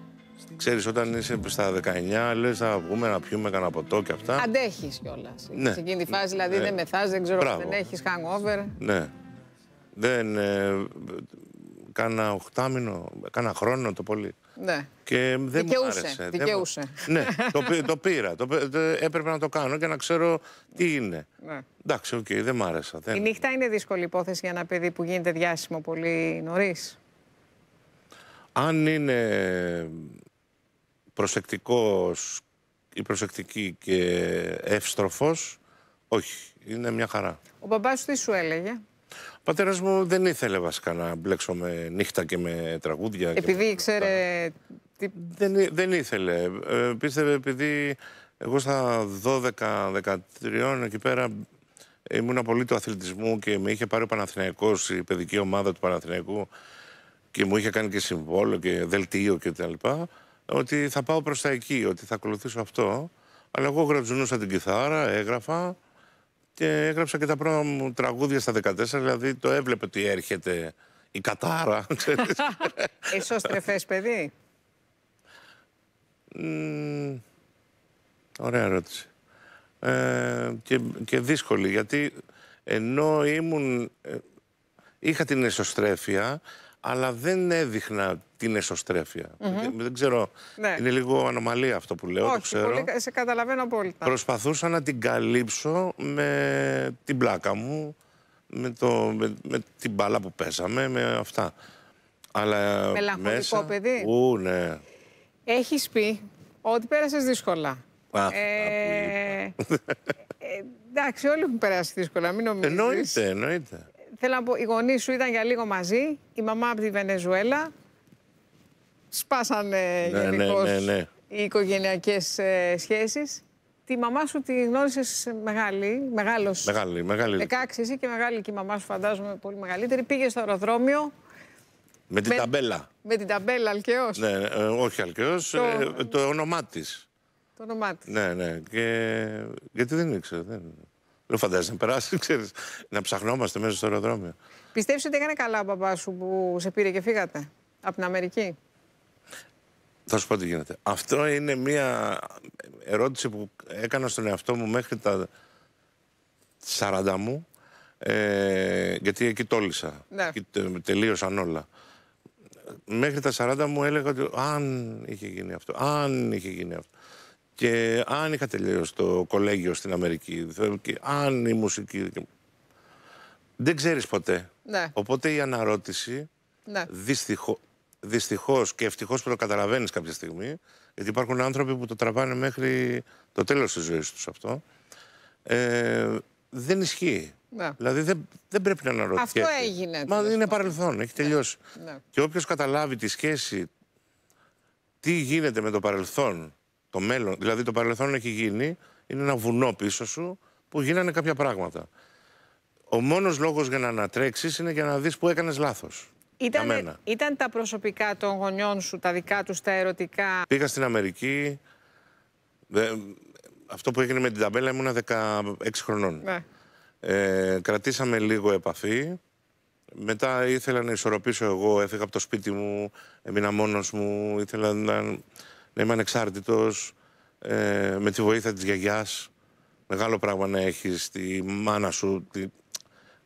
Ξέρεις όταν είσαι στα 19, λες θα βγούμε να πιούμε κανένα ποτό και αυτά. Αντέχεις κιόλας. Ναι. Σε εκείνη τη φάση, δηλαδή ναι. δεν μεθάς, δεν ξέρω, αν δεν έχεις hangover. Ναι. Δεν... Ε, κάνα οχτάμινο, κάνα χρόνο το πολύ. Ναι. Και δεν μου άρεσε. Δικαιούσε. ναι, το, το πήρα. Το, έπρεπε να το κάνω και να ξέρω τι είναι. Ναι. Εντάξει, οκ, δεν μ' άρεσε. Δεν... Η νύχτα είναι δύσκολη υπόθεση για ένα παιδί που γίνεται διάσημο πολύ νωρίς. Αν είναι προσεκτικός ή προσεκτική και εύστροφος, όχι, είναι μια χαρά. Ο μπαμπάς τι σου έλεγε? Ο πατέρας μου δεν ήθελε βασικά να μπλέξω με νύχτα και με τραγούδια. Επειδή και... ήξερε... Δεν, δεν ήθελε. Ε, πίστευε επειδή εγώ στα 12-13 εκεί πέρα ήμουν πολύ του αθλητισμού και με είχε πάρει ο Παναθηναϊκός, η παιδική ομάδα του Παναθηναϊκού και μου είχε κάνει και συμβόλο και δελτίο και τα ότι θα πάω προς τα εκεί, ότι θα ακολουθήσω αυτό. Αλλά εγώ γρατζουνούσα την κιθάρα, έγραφα και έγραψα και τα πρώτα μου τραγούδια στα 14, δηλαδή το έβλεπε ότι έρχεται η κατάρα, *laughs* ξέρεις. *laughs* Εσωστρεφές παιδί. ωραία ερώτηση. Ε, και, και δύσκολη, γιατί ενώ ήμουν... Ε, είχα την εσωστρέφεια, αλλά δεν έδειχνα την εσωστρέφεια. Δεν ξέρω. Ναι. Είναι λίγο ανομαλία αυτό που λέω. Όχι, ξέρω. Πολύ, σε καταλαβαίνω απόλυτα. Προσπαθούσα να την καλύψω με την πλάκα μου, με, το, με, την μπάλα που πέσαμε, με αυτά. Αλλά Μελαγχολικό παιδί. Ού, ναι. Έχεις πει ότι πέρασες δύσκολα. Ε, Α, ε, εντάξει, όλοι έχουν περάσει δύσκολα, μην νομίζεις. Εννοείται, εννοείται θέλω να πω, οι σου ήταν για λίγο μαζί, η μαμά από τη Βενεζουέλα. Σπάσανε ναι, ναι γενικώς ναι, ναι. οι οικογενειακές ε, σχέσεις. Τη μαμά σου τη γνώρισες μεγάλη. Μεγάλος, μεγάλη, μεγάλη. 16 εσύ και μεγάλη και η μαμά σου, φαντάζομαι, πολύ μεγαλύτερη. Πήγες στο αεροδρόμιο. Με την ταμπέλα. Με την ταμπέλα, Αλκαιός. Ναι, ε, όχι Αλκαιός, το... Ε, το όνομά της. Το όνομά της. Ναι, ναι. Και... Γιατί δεν ήξερα. Δεν... Δεν φαντάζεσαι να περάσει, *laughs* ξέρεις, να ψαχνόμαστε μέσα στο αεροδρόμιο. Πιστεύεις ότι έκανε καλά ο μπαμπάς σου που σε πήρε και φύγατε από την Αμερική. Θα σου πω τι γίνεται. Αυτό είναι μια ερώτηση που έκανα στον εαυτό μου μέχρι τα 40 μου. Ε, γιατί εκεί τόλισα. Ναι. Εκεί τελείωσαν όλα. Μέχρι τα 40 μου έλεγα ότι αν είχε γίνει αυτό, αν είχε γίνει αυτό. Και αν είχα τελειώσει το κολέγιο στην Αμερική, και αν η μουσική. Δεν ξέρεις ποτέ. Ναι. Οπότε η αναρώτηση. Ναι. Δυστυχώ δυστυχώς και ευτυχώς που το καταλαβαίνεις κάποια στιγμή, γιατί υπάρχουν άνθρωποι που το τραβάνε μέχρι το τέλος της ζωής τους αυτό. Ε, δεν ισχύει. Ναι. Δηλαδή δεν, δεν πρέπει να αναρωτιέται. Αυτό έγινε. Μα είναι παρελθόν, έχει ναι. τελειώσει. Ναι. Και όποιος καταλάβει τη σχέση, τι γίνεται με το παρελθόν το μέλλον, δηλαδή το παρελθόν έχει γίνει, είναι ένα βουνό πίσω σου που γίνανε κάποια πράγματα. Ο μόνος λόγος για να ανατρέξεις είναι για να δεις που έκανες λάθος. Ήταν, ήταν τα προσωπικά των γονιών σου, τα δικά τους, τα ερωτικά. Πήγα στην Αμερική. Δε, αυτό που έγινε με την ταμπέλα ήμουνα 16 χρονών. Ναι. Ε, κρατήσαμε λίγο επαφή. Μετά ήθελα να ισορροπήσω εγώ, έφυγα από το σπίτι μου, έμεινα μόνος μου, ήθελα να να είμαι ανεξάρτητος, ε, με τη βοήθεια της γιαγιάς. Μεγάλο πράγμα να έχεις τη μάνα σου, τη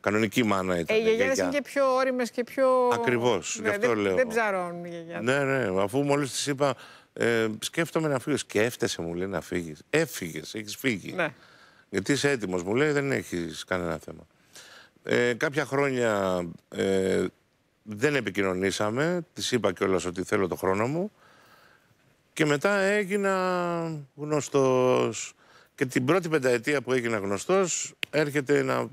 κανονική μάνα ήταν. Ε, οι γιαγιάδε είναι και πιο όρημε και πιο... Ακριβώς. γι' αυτό δεν, λέω. Δεν ψαρώνουν οι Ναι, ναι, αφού μόλις της είπα, ε, σκέφτομαι να φύγω. Σκέφτεσαι, μου λέει, να φύγεις. Έφυγες, έχεις φύγει. Ναι. Γιατί είσαι έτοιμος, μου λέει, δεν έχεις κανένα θέμα. Ε, κάποια χρόνια ε, δεν επικοινωνήσαμε. Της είπα κιόλας ότι θέλω το χρόνο μου και μετά έγινα γνωστός. Και την πρώτη πενταετία που έγινα γνωστός έρχεται να...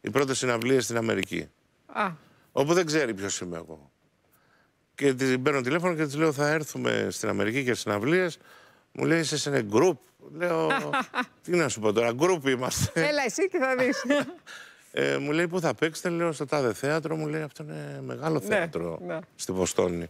η πρώτη συναυλία στην Αμερική. Α. Όπου δεν ξέρει ποιος είμαι εγώ. Και τη παίρνω τηλέφωνο και της λέω θα έρθουμε στην Αμερική για συναυλίες. Μου λέει είσαι σε ένα γκρουπ. Λέω *laughs* τι να σου πω τώρα, γκρουπ είμαστε. Έλα εσύ και θα δεις. *laughs* Ε, μου λέει πού θα παίξετε, λέω στο τάδε θέατρο. Μου λέει αυτό είναι μεγάλο ναι, θέατρο ναι, ναι.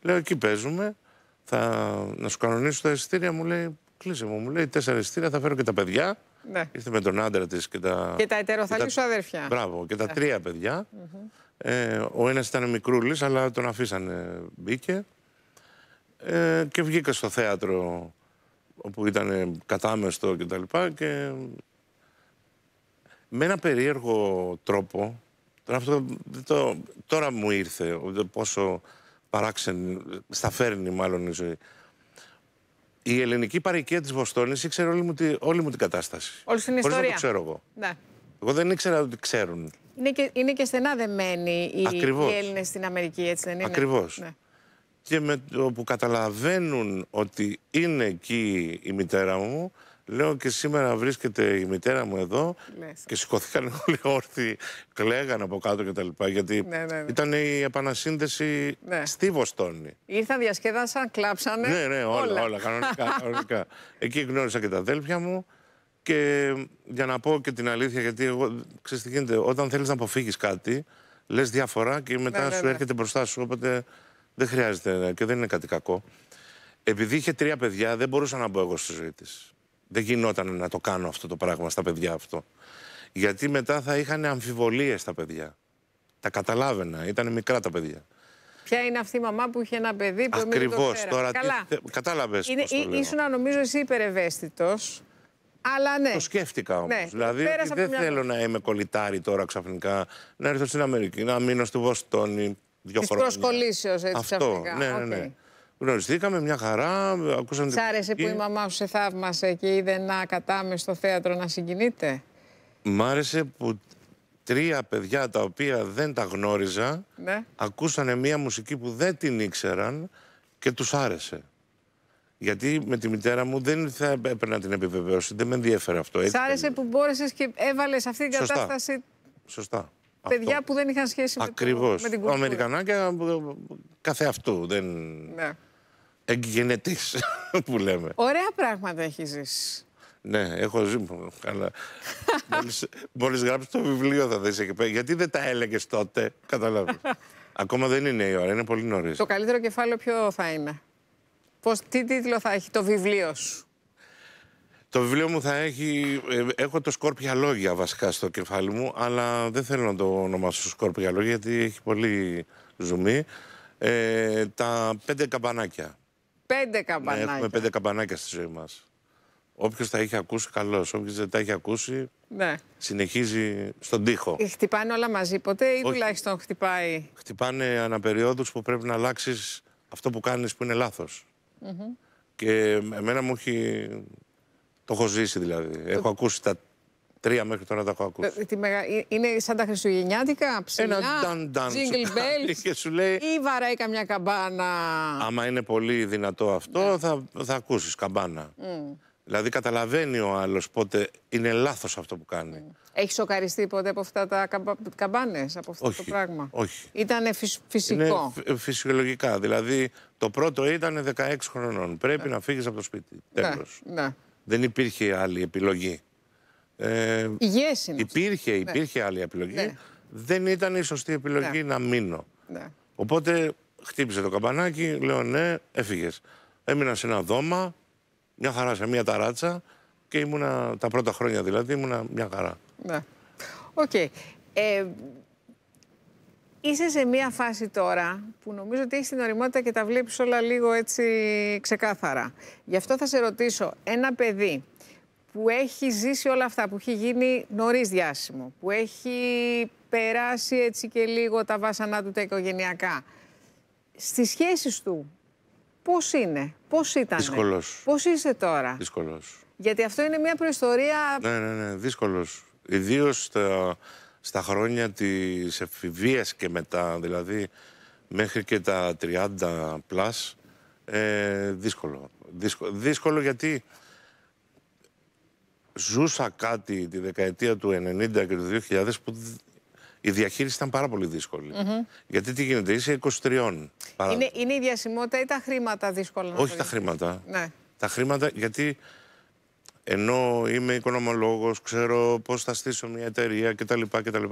Λέω εκεί παίζουμε θα, να σου κανονίσω τα εισιτήρια, μου λέει, κλείσε μου, μου λέει τέσσερα εισιτήρια, θα φέρω και τα παιδιά. Ναι. Ήρθε με τον άντρα της και τα. Και τα ετεροθαλή σου αδέρφια. Μπράβο, και τα τρία παιδιά. Mm -hmm. ε, ο ένας ήταν μικρούλης, αλλά τον αφήσανε, μπήκε. Ε, και βγήκα στο θέατρο όπου ήταν κατάμεστο και τα λοιπά και με ένα περίεργο τρόπο, τώρα, αυτό, το, τώρα μου ήρθε πόσο παράξενη, στα φέρνει μάλλον η ζωή. Η ελληνική παροικία της Βοστόνης ήξερε όλη μου, όλη την κατάσταση. Όλη την ιστορία. Δεν το ξέρω εγώ. Ναι. Εγώ δεν ήξερα ότι ξέρουν. Είναι και, είναι και στενά δεμένοι οι, οι Έλληνες στην Αμερική, έτσι δεν είναι. Ακριβώς. Ναι. Και με το που καταλαβαίνουν ότι είναι εκεί η μητέρα μου, Λέω και σήμερα βρίσκεται η μητέρα μου εδώ ναι, και σηκωθήκαν *laughs* όλοι όρθιοι, κλαίγαν από κάτω κτλ. Γιατί ναι, ναι, ναι, ήταν η επανασύνδεση ναι. στη Βοστόνη. Ήρθαν, διασκέδασαν, κλάψανε. Ναι, ναι, όλα, όλα. κανονικά, *laughs* κανονικά. Εκεί γνώρισα και τα αδέλφια μου. Και για να πω και την αλήθεια, γιατί εγώ τι γίνεται, όταν θέλεις να αποφύγεις κάτι, λες διαφορά και μετά σου έρχεται μπροστά σου. Οπότε δεν χρειάζεται και δεν είναι κάτι κακό. Επειδή είχε τρία παιδιά, δεν μπορούσα να μπω εγώ στη ζωή δεν γινόταν να το κάνω αυτό το πράγμα στα παιδιά αυτό. Γιατί μετά θα είχαν αμφιβολίες τα παιδιά. Τα καταλάβαινα, ήταν μικρά τα παιδιά. Ποια είναι αυτή η μαμά που είχε ένα παιδί που Ακριβώ τώρα. Καλά. Τι, κατάλαβες είναι, πώς το Ήσουν νομίζω εσύ υπερευαίσθητος. Αλλά ναι. Το σκέφτηκα όμως. Ναι. Δηλαδή ότι δεν μια... θέλω να είμαι κολλητάρι τώρα ξαφνικά. Να έρθω στην Αμερική, να μείνω στη Βοστόνη δύο χρόνια. προσκολήσεως έτσι Αυτό. ξαφνικά. Ναι, ναι, ναι. Γνωριστήκαμε μια χαρά. Ακούσαμε άρεσε που η μαμά σου σε θαύμασε και είδε να κατάμε στο θέατρο να συγκινείται. Μ' άρεσε που τρία παιδιά τα οποία δεν τα γνώριζα ναι. ακούσανε μια μουσική που δεν την ήξεραν και τους άρεσε. Γιατί με τη μητέρα μου δεν θα έπαιρνα την επιβεβαίωση, δεν με ενδιαφέρε αυτό. άρεσε που μπόρεσες και έβαλες αυτή την κατάσταση. Σωστά. Παιδιά που δεν είχαν σχέση Ακριβώς. με, την κουλτούρα. Ακριβώ. Αμερικανάκια καθε αυτού. Δεν... Ναι. Εγγενετής *laughs* που λέμε. Ωραία πράγματα έχεις ζήσει. Ναι, έχω ζήσει. Αλλά *laughs* μόλις, μόλις γράψεις το βιβλίο θα δεις. εκεί πέρα. Γιατί δεν τα έλεγες τότε, καταλάβεις. *laughs* Ακόμα δεν είναι η ώρα, είναι πολύ νωρίς. Το καλύτερο κεφάλαιο ποιο θα είναι. Πώς, τι τίτλο θα έχει το βιβλίο σου. Το βιβλίο μου θα έχει... Ε, έχω το «Σκόρπια λόγια» βασικά στο κεφάλι μου, αλλά δεν θέλω να το ονομάσω «Σκόρπια λόγια» γιατί έχει πολύ ζουμί. Ε, τα πέντε καμπανάκια πέντε ναι, καμπανάκια. έχουμε πέντε καμπανάκια στη ζωή μας. Όποιος τα έχει ακούσει, καλώ. Όποιος δεν τα έχει ακούσει, ναι. συνεχίζει στον τοίχο. Ε, χτυπάνε όλα μαζί ποτέ, ή Όχι. τουλάχιστον χτυπάει. Χτυπάνε αναπεριόδους που πρέπει να αλλάξεις αυτό που κάνεις που είναι λάθος. Και εμένα μου έχει. Το έχω ζήσει δηλαδή. Έχω ακούσει τα Τρία μέχρι τώρα τα έχω ε, ακούσει. Ε, είναι σαν τα Χριστουγεννιάτικα, ψηλά, jingle bells και σου λέει... ή βαράει καμιά καμπάνα. Άμα είναι πολύ δυνατό αυτό, ναι. θα, θα ακούσεις καμπάνα. Mm. Δηλαδή καταλαβαίνει ο άλλος πότε είναι λάθος αυτό που κάνει. Mm. Έχεις σοκαριστεί ποτέ από αυτά τα καμπάνε καμπάνες, από αυτό το πράγμα. Όχι. Ήταν φυσικό. Είναι φυσιολογικά. Δηλαδή το πρώτο ήταν 16 χρονών. Πρέπει ναι. να φύγεις από το σπίτι. Ναι, Τέλος. Δεν υπήρχε άλλη επιλογή. Ε, υπήρχε, ναι. υπήρχε άλλη επιλογή. Ναι. Δεν ήταν η σωστή επιλογή ναι. να μείνω. Οπότε χτύπησε το καμπανάκι, λέω ναι, έφυγες. Έμεινα σε ένα δώμα, μια χαρά σε μια ταράτσα και ήμουνα τα πρώτα χρόνια δηλαδή, ήμουνα μια χαρά. Ναι. Οκ. Ε, είσαι σε μια φάση τώρα που νομίζω ότι έχεις την οριμότητα και τα βλέπεις όλα λίγο έτσι ξεκάθαρα. Γι' αυτό θα σε ρωτήσω, ένα παιδί που έχει ζήσει όλα αυτά, που έχει γίνει νωρίς διάσημο, που έχει περάσει έτσι και λίγο τα βάσανά του τα οικογενειακά. Στις σχέσεις του, πώς είναι, πώς ήταν, δύσκολος. πώς είσαι τώρα. Δύσκολος. Γιατί αυτό είναι μια προϊστορία... Ναι, ναι, ναι, δύσκολος. Ιδίως στα, στα χρόνια της εφηβείας και μετά, δηλαδή μέχρι και τα 30 πλάς, ε, Δύσκολο, δύσκολο γιατί ζούσα κάτι τη δεκαετία του 90 και του 2000 που η διαχείριση ήταν πάρα πολύ δύσκολη. Γιατί τι γίνεται, είσαι 23. Είναι, η διασημότητα ή τα χρήματα δύσκολα. Όχι τα χρήματα. Ναι. Τα χρήματα γιατί ενώ είμαι οικονομολόγος, ξέρω πώς θα στήσω μια εταιρεία κτλ. κτλ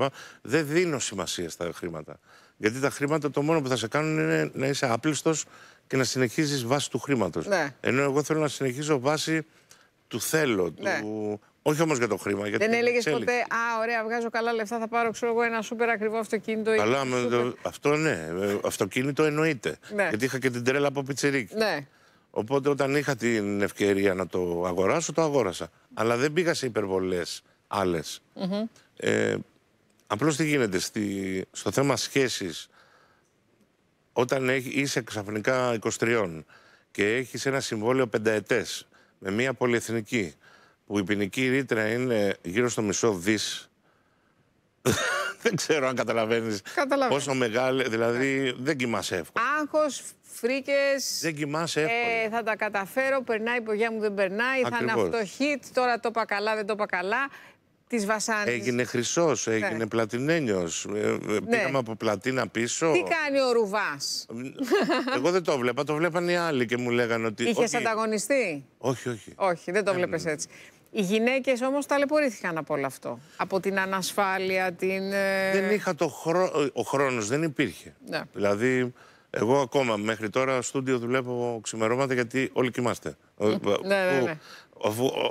δεν δίνω σημασία στα χρήματα. Γιατί τα χρήματα το μόνο που θα σε κάνουν είναι να είσαι άπλιστος και να συνεχίζεις βάσει του χρήματος. Ναι. Ενώ εγώ θέλω να συνεχίζω βάσει του θέλω, ναι. του... Όχι όμως για το χρήμα. Γιατί δεν έλεγε ποτέ, Α, ωραία, βγάζω καλά λεφτά, θα πάρω ξέρω εγώ ένα σούπερ ακριβό αυτοκίνητο. Καλά, με το... αυτό ναι. Ε, αυτοκίνητο εννοείται. Ναι. Γιατί είχα και την τρέλα από πιτσιρίκι. Ναι. Οπότε όταν είχα την ευκαιρία να το αγοράσω, το αγόρασα. Αλλά δεν πήγα σε υπερβολές άλλες. Mm ε, Απλώς τι γίνεται στο θέμα σχέσης. Όταν είσαι ξαφνικά 23 και έχεις ένα συμβόλαιο πενταετές με μια πολυεθνική που η ποινική ρήτρα είναι γύρω στο μισό δί. *laughs* δεν ξέρω αν καταλαβαίνεις πόσο μεγάλη. Δηλαδή δεν κοιμάσαι εύκολα. Άγχος, φρίκες. Δεν κοιμάσαι ε, εύκολα. Ε, θα τα καταφέρω. Περνάει η πογιά μου, δεν περνάει. Θα είναι αυτό hit. Τώρα το είπα καλά, δεν το είπα καλά. Έγινε χρυσός, ναι. έγινε ε, ε, ναι. πλατινένιο. Πήγαμε από πλατίνα πίσω. Τι κάνει ο Ρουβάς. Ε, εγώ δεν το βλέπα, το βλέπαν οι άλλοι και μου λέγανε ότι. Είχες ανταγωνιστεί. Όχι, όχι. Όχι, δεν το βλέπεις έτσι. Οι γυναίκες όμως ταλαιπωρήθηκαν από όλο αυτό. Από την ανασφάλεια, την. Δεν είχα το χρόνο. Ο χρόνος δεν υπήρχε. Ναι. Δηλαδή, εγώ ακόμα μέχρι τώρα στούντιο δουλεύω ξημερώματα γιατί όλοι κοιμάστε. Ναι, ναι, ναι, ναι.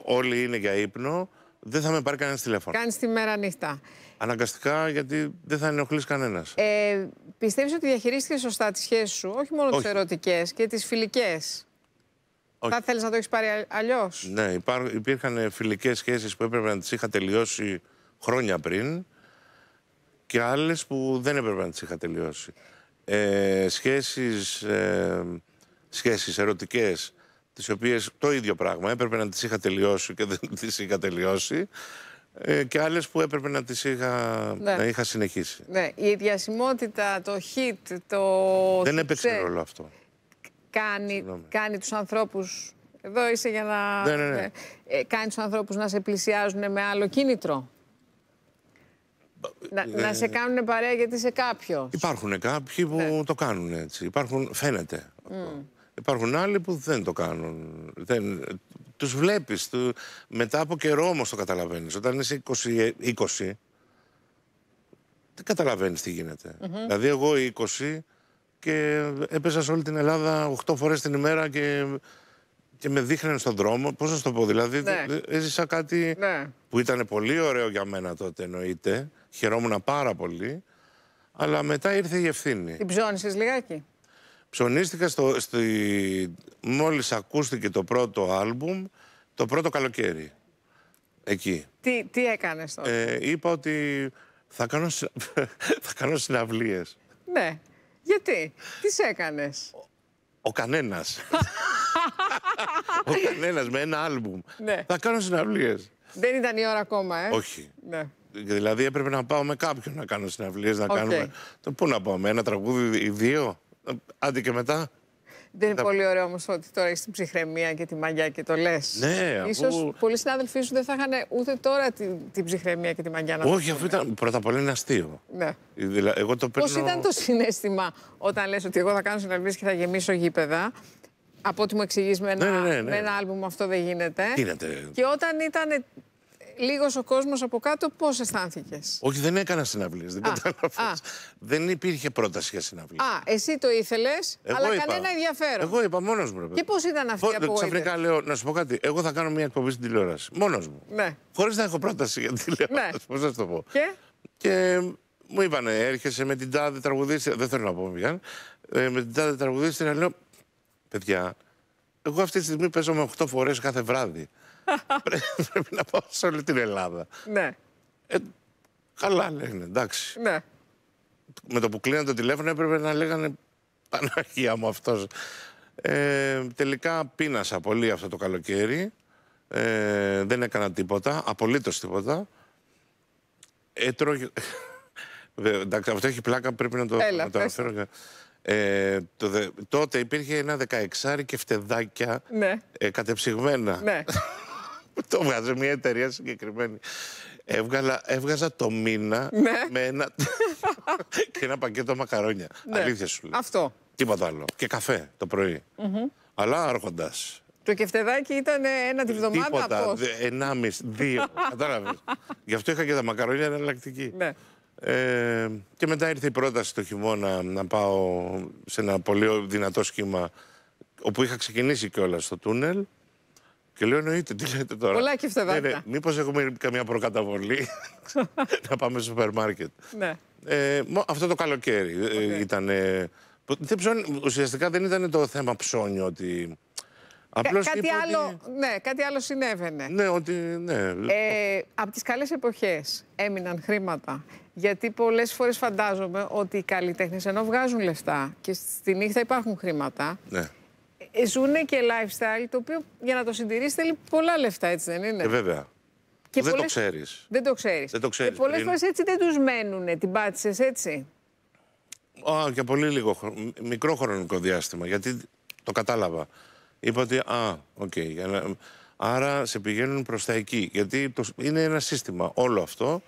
όλοι είναι για ύπνο, δεν θα με πάρει κανένας τηλέφωνο. Κάνεις τη μέρα νύχτα. Αναγκαστικά γιατί δεν θα ενοχλείς κανένας. Ε, Πιστεύεις ότι διαχειρίστηκε σωστά τις σχέσεις σου, όχι μόνο τις ερωτικές και τις φιλικές. Θα θέλεις να το έχεις πάρει αλλιώς. Ναι, υπήρχαν ε, φιλικές σχέσεις που έπρεπε να τις είχα τελειώσει χρόνια πριν και άλλες που δεν έπρεπε να τις είχα τελειώσει. Ε, σχέσεις, ε, σχέσεις ερωτικές τις οποίες το ίδιο πράγμα έπρεπε να τις είχα τελειώσει και δεν τις είχα τελειώσει ε, και άλλες που έπρεπε να τις είχα, ναι. να είχα συνεχίσει. Ναι. Η διασημότητα, το hit, το... Δεν έπαιξε ρόλο αυτό. Κάνει, κάνει τους ανθρώπους... Εδώ είσαι για να... Ναι, ναι, ναι. ναι. Ε, κάνει τους ανθρώπους να σε πλησιάζουν με άλλο κίνητρο. Να, ε, σε ε, κάνουν παρέα γιατί είσαι κάποιος. Υπάρχουν κάποιοι που ναι. το κάνουν έτσι. Υπάρχουν, φαίνεται. Αυτό. Υπάρχουν άλλοι που δεν το κάνουν. Δεν... Τους βλέπεις. Μετά από καιρό όμως το καταλαβαίνεις. Όταν είσαι 20, 20 ε, δεν καταλαβαίνεις τι γίνεται. Δηλαδή εγώ 20 και έπεσα σε όλη την Ελλάδα 8 φορές την ημέρα και, και με δείχνανε στον δρόμο. Πώς να σου το πω, δηλαδή ναι. ε, έζησα κάτι ναι. που ήταν πολύ ωραίο για μένα τότε εννοείται. Χαιρόμουν πάρα πολύ. Αλλά μετά ήρθε η ευθύνη. Την ψώνησες λιγάκι. Ψωνίστηκα στο, στη... μόλις ακούστηκε το πρώτο άλμπουμ, το πρώτο καλοκαίρι. Εκεί. Τι, τι έκανες τότε. Ε, είπα ότι θα κάνω, *laughs* θα κάνω συναυλίες. Ναι. Γιατί. Τις έκανες. Ο, ο κανένας. *laughs* ο κανένας με ένα άλμπουμ. Ναι. Θα κάνω συναυλίες. Δεν ήταν η ώρα ακόμα, ε. Όχι. Ναι. Δηλαδή έπρεπε να πάω με κάποιον να κάνω συναυλίες, να okay. κάνουμε... Πού να πάω, με ένα τραγούδι ή δύο. Ε, άντε και μετά. Δεν είναι τα... πολύ ωραίο όμως ότι τώρα έχεις την ψυχραιμία και τη μαγιά και το λες. Ναι, σω πολλοί συνάδελφοί σου δεν θα είχαν ούτε τώρα την, την ψυχραιμία και τη μαγιά να Όχι, αφού ήταν πρώτα απ' όλα είναι αστείο. Ναι. Ε, εγώ το παίρνω... Πώ ήταν το συνέστημα όταν λες ότι εγώ θα κάνω συναυλίε και θα γεμίσω γήπεδα. Από ό,τι μου εξηγείς με ένα, ναι, ναι, ναι. ναι. αυτό δεν γίνεται. Γίνεται. Και όταν ήταν λίγος ο κόσμος από κάτω, πώς αισθάνθηκες. Όχι, δεν έκανα συναυλίες. Δεν κατάλαβα. Δεν υπήρχε πρόταση για συναυλίε. Α, εσύ το ήθελες, αλλά είπα. κανένα ενδιαφέρον. Εγώ είπα μόνος μου. Πρέπει. Και πώς ήταν αυτή η απόφαση. Ξαφνικά λέω, να σου πω κάτι. Εγώ θα κάνω μια εκπομπή στην τηλεόραση. Μόνος μου. Ναι. Χωρίς να έχω πρόταση για τηλεόραση. Ναι. *laughs* Πώς να το πω. Και. και... Μου είπαν, έρχεσαι με την τάδε τραγουδίστρια. Δεν θέλω να πω πια. Ε, με την τάδε τραγουδίστρια λέω, παιδιά, εγώ αυτή τη στιγμή παίζω 8 φορές κάθε βράδυ πρέπει να πάω σε όλη την Ελλάδα. Ναι. Ε, καλά λένε, εντάξει. Ναι. Με το που κλείνανε το τηλέφωνο έπρεπε να λέγανε Παναγία μου αυτός. Ε, τελικά πίνασα πολύ αυτό το καλοκαίρι. Ε, δεν έκανα τίποτα, απολύτως τίποτα. Έτρωγε... Ε, *laughs* εντάξει, αυτό έχει πλάκα, πρέπει να το, αναφέρω. Ε, τότε υπήρχε ένα δεκαεξάρι και φτεδάκια ναι. κατεψυγμένα. Ναι. *laughs* το βγάζει μια εταιρεία συγκεκριμένη. Έβγαλα, έβγαζα το μήνα ναι. με ένα... *laughs* και ένα πακέτο μακαρόνια. Ναι. Αλήθεια σου λέω. Αυτό. Τίποτα άλλο. Και καφέ το πρωί. Αλλά άρχοντας. Το κεφτεδάκι ήταν ένα τη βδομάδα Τίποτα, Ένα ενάμιση, δύο, *laughs* Κατάλαβες. Γι' αυτό είχα και τα μακαρόνια εναλλακτική. Ναι. Ε, και μετά ήρθε η πρόταση το χειμώνα να πάω σε ένα πολύ δυνατό σχήμα όπου είχα ξεκινήσει κιόλας στο τούνελ. Και λέω εννοείται, τι λέτε τώρα. Πολλά και Ναι, ναι. Μήπως έχουμε καμιά προκαταβολή *laughs* να πάμε στο σούπερ μάρκετ. Ναι. Ε, αυτό το καλοκαίρι okay. Ε, ήταν... ουσιαστικά δεν ήταν το θέμα ψώνιο ότι... Κά, κάτι, άλλο, ναι, κάτι άλλο συνέβαινε. Ναι, ότι, ναι. Ε, από τις καλές εποχές έμειναν χρήματα. Γιατί πολλές φορές φαντάζομαι ότι οι καλλιτέχνες ενώ βγάζουν λεφτά και στη νύχτα υπάρχουν χρήματα... Ναι ε, ζουν και lifestyle το οποίο για να το συντηρήσει θέλει πολλά λεφτά, έτσι δεν είναι. Ε, βέβαια. δεν, το ξέρεις. δεν το ξέρεις. Δεν το ξέρεις. Και πολλές φορές έτσι δεν τους μένουν. Την πάτησες έτσι. Α, για πολύ λίγο. Μικρό χρονικό διάστημα. Γιατί το κατάλαβα. Είπα ότι. Α, οκ. Okay. Άρα σε πηγαίνουν προς τα εκεί. Γιατί το... είναι ένα σύστημα όλο αυτό.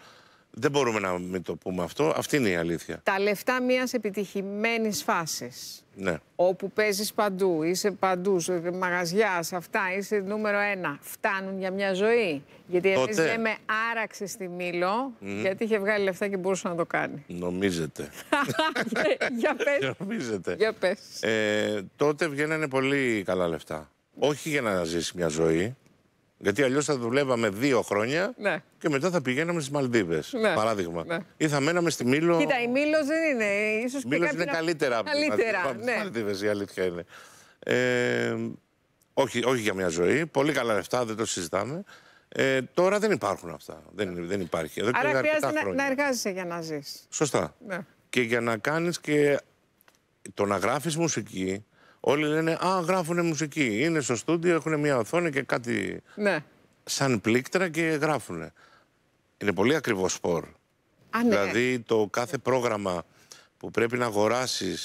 Δεν μπορούμε να μην το πούμε αυτό. Αυτή είναι η αλήθεια. Τα λεφτά μιας επιτυχημένης φάσης. Ναι. Όπου παίζεις παντού, είσαι παντού, μαγαζιάς, αυτά, είσαι νούμερο ένα. Φτάνουν για μια ζωή. Γιατί εμείς Τότε... λέμε άραξε στη Μήλο, γιατί είχε βγάλει λεφτά και μπορούσε να το κάνει. Νομίζετε. *laughs* για πες. Νομίζετε. Για πες. Ε, τότε βγαίνανε πολύ καλά λεφτά. Όχι για να ζήσει μια ζωή, γιατί αλλιώς θα δουλεύαμε δύο χρόνια ναι. και μετά θα πηγαίναμε στις Μαλδίβες. Ναι. Παράδειγμα. Ναι. η Μήλο δεν είναι. Ίσως Μήλος και είναι να... καλύτερα από τι Μαλδίβε, η μηλο δεν ειναι ισως ειναι να είναι. Ε, όχι, όχι για μια ζωή. Πολύ καλά λεφτά, δεν το συζητάμε. Ε, τώρα δεν υπάρχουν αυτά. Δεν, δεν υπάρχει. Άρα χρειάζεται να, να εργάζεσαι για να ζεις. Σωστά. Ναι. Και για να κάνεις και. Το να γράφεις μουσική Όλοι λένε Α, γράφουν μουσική. Είναι στο στούντιο, έχουν μια οθόνη και κάτι. Ναι. Σαν πλήκτρα και γράφουν. Είναι πολύ ακριβός σπορ. Α, ναι. Δηλαδή το κάθε πρόγραμμα που πρέπει να αγοράσεις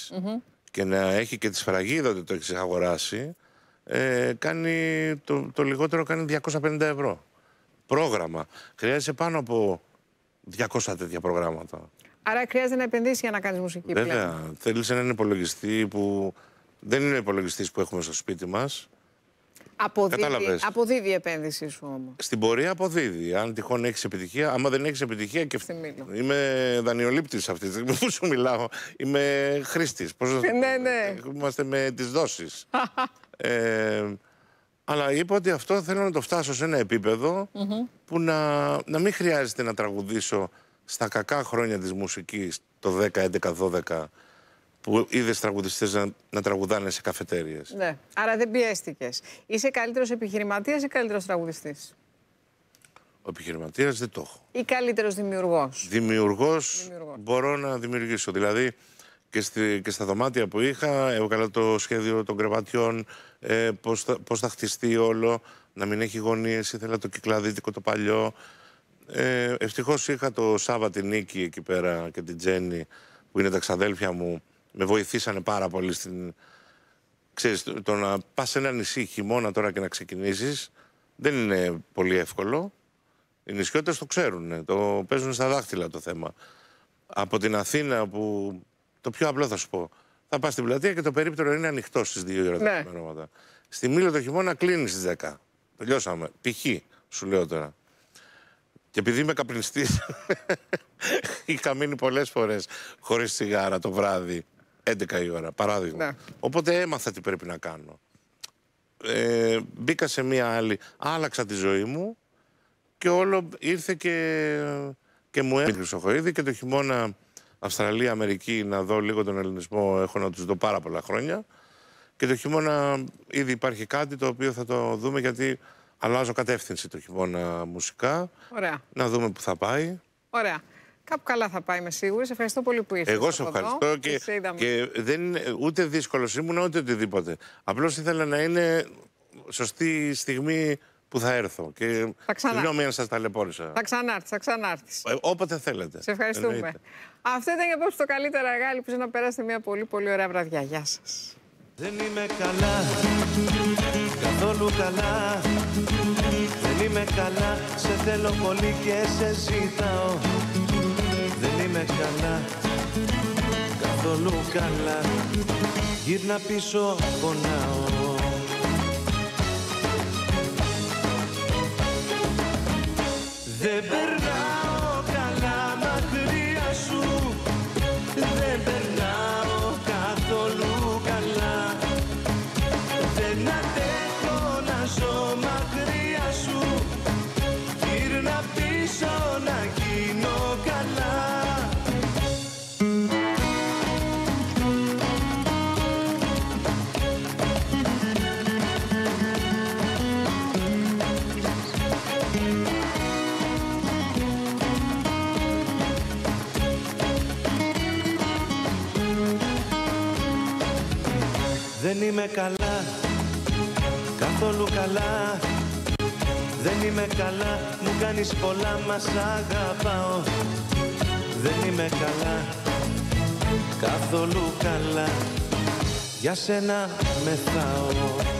και να έχει και τη σφραγίδα ότι το έχεις αγοράσει. Ε, κάνει, το, το λιγότερο κάνει 250 ευρώ. Πρόγραμμα. Χρειάζεσαι πάνω από 200 τέτοια προγράμματα. Άρα χρειάζεται να επενδύσεις για να κάνεις μουσική. Βέβαια. Θέλεις έναν υπολογιστή που δεν είναι ο υπολογιστής που έχουμε στο σπίτι μας. Αποδίδει, αποδίδει η επένδυσή σου όμως. Στην πορεία αποδίδει. Αν τυχόν έχεις επιτυχία, άμα δεν έχεις επιτυχία και. Είμαι δανειολήπτης αυτή τη στιγμή που σου μιλάω. Είμαι χρήστης. Πώς... *laughs* ναι, ναι. Ε, είμαστε με τις δόσεις. ε, αλλά είπα ότι αυτό θέλω να το φτάσω σε ένα επίπεδο που να, να μην χρειάζεται να τραγουδήσω στα κακά χρόνια της μουσικής το 10, 11, 12 που είδες τραγουδιστές να, να τραγουδάνε σε καφετέρειε. Ναι. Άρα δεν πιέστηκες. Είσαι καλύτερος επιχειρηματίας ή καλύτερος τραγουδιστής. Ο επιχειρηματίας δεν το έχω. Ή καλύτερος δημιουργός. Δημιουργός μπορώ να δημιουργήσω. Δηλαδή και, στη, και στα δωμάτια που είχα, έβγαλα το σχέδιο των κρεβατιών, ε, πώς θα, θα χτιστεί όλο, να μην έχει γωνίες. Ήθελα το κυκλαδίτικο το παλιό. Ε, Ευτυχώς είχα το Σάββατο την Νίκη εκεί πέρα και την Τζέννη που είναι τα ξαδέλφια μου με βοηθήσανε πάρα πολύ στην... Ξέρεις, το να πας σε ένα νησί χειμώνα τώρα και να ξεκινήσεις δεν είναι πολύ εύκολο. Οι νησιώτες το ξέρουν, το παίζουν στα δάχτυλα το θέμα. Από την Αθήνα που, το πιο απλό θα σου πω, θα πας στην πλατεία και το περίπτερο είναι ανοιχτό στις 2 ώρα ναι. Στη Μήλο το χειμώνα κλείνεις στις 10. Τελειώσαμε. Π.χ. σου λέω τώρα. Και επειδή είμαι καπνιστής, *laughs* είχα μείνει πολλές φορές χωρίς τσιγάρα το βράδυ. 11 η ώρα, παράδειγμα. Ναι. Οπότε έμαθα τι πρέπει να κάνω. Ε, μπήκα σε μία άλλη, άλλαξα τη ζωή μου και όλο ήρθε και, και μου το Χρυσοχοίδη και το χειμώνα Αυστραλία, Αμερική να δω λίγο τον ελληνισμό έχω να τους δω πάρα πολλά χρόνια και το χειμώνα ήδη υπάρχει κάτι το οποίο θα το δούμε γιατί αλλάζω κατεύθυνση το χειμώνα μουσικά. Ωραία. Να δούμε που θα πάει. Ωραία. Κάπου καλά θα πάει, είμαι σίγουρη. Σε ευχαριστώ πολύ που ήρθατε. Εγώ σε ευχαριστώ και, και δεν είναι ούτε δύσκολος ήμουν ούτε οτιδήποτε. Απλώς ήθελα να είναι σωστή στιγμή που θα έρθω. Και θα συγγνώμη αν σας ταλαιπώρησα. Θα ξανάρθεις, θα ξανάρθεις. Ε, όποτε θέλετε. Σε ευχαριστούμε. Εννοείται. Αυτό ήταν για απόψε το καλύτερο Γάλλη. Ελπίζω να περάσετε μια πολύ πολύ ωραία βραδιά. Γεια σας. Δεν είμαι καλά, καθόλου καλά. Δεν είμαι καλά, σε θέλω πολύ και σε ζητάω είμαι καλά Καθόλου καλά Γύρνα πίσω πονάω Δεν περνάω Δεν είμαι καλά, καθόλου καλά Δεν είμαι καλά, μου κάνεις πολλά, μας αγαπάω Δεν είμαι καλά, καθόλου καλά Για σένα μεθάω